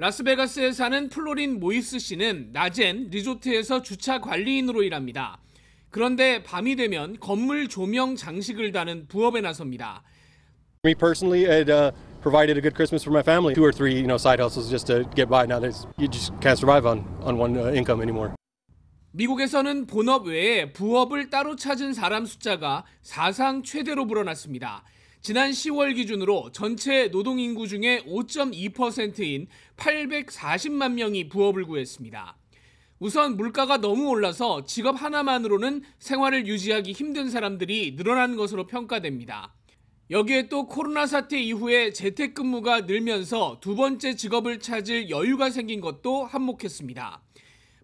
라스베가스에 사는 플로린 모이스 씨는 낮엔 리조트에서 주차 관리인으로 일합니다. 그런데 밤이 되면 건물 조명 장식을 다는 부업에 나섭니다. Me personally, it uh, provided a good Christmas for my family. Two or three, you know, side hustles just to get by. Now you just can't survive on on one uh, income anymore. 미국에서는 본업 외에 부업을 따로 찾은 사람 숫자가 사상 최대로 불어났습니다. 지난 10월 기준으로 전체 노동인구 중에 5.2%인 840만 명이 부업을 구했습니다. 우선 물가가 너무 올라서 직업 하나만으로는 생활을 유지하기 힘든 사람들이 늘어난 것으로 평가됩니다. 여기에 또 코로나 사태 이후에 재택근무가 늘면서 두 번째 직업을 찾을 여유가 생긴 것도 한몫했습니다.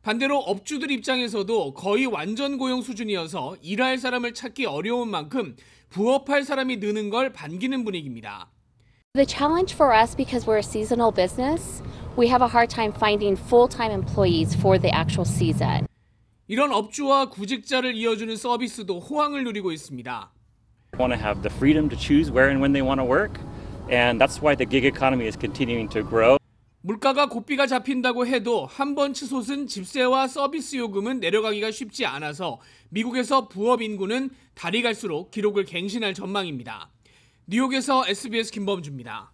반대로 업주들 입장에서도 거의 완전 고용 수준이어서 일할 사람을 찾기 어려운 만큼 부업할 사람이 느는 걸 반기는 분위기입니다. The challenge for us because we're a seasonal business, we have a hard time finding full-time employees for the actual season. 이런 업주와 구직자를 이어주는 서비스도 호황을 누리고 있습니다. want to have the freedom to choose where and when they want to work, and that's why the gig economy is continuing to grow. 물가가 고삐가 잡힌다고 해도 한 번 치솟은 집세와 서비스 요금은 내려가기가 쉽지 않아서 미국에서 부업 인구는 달이 갈수록 기록을 갱신할 전망입니다. 뉴욕에서 SBS 김범주입니다.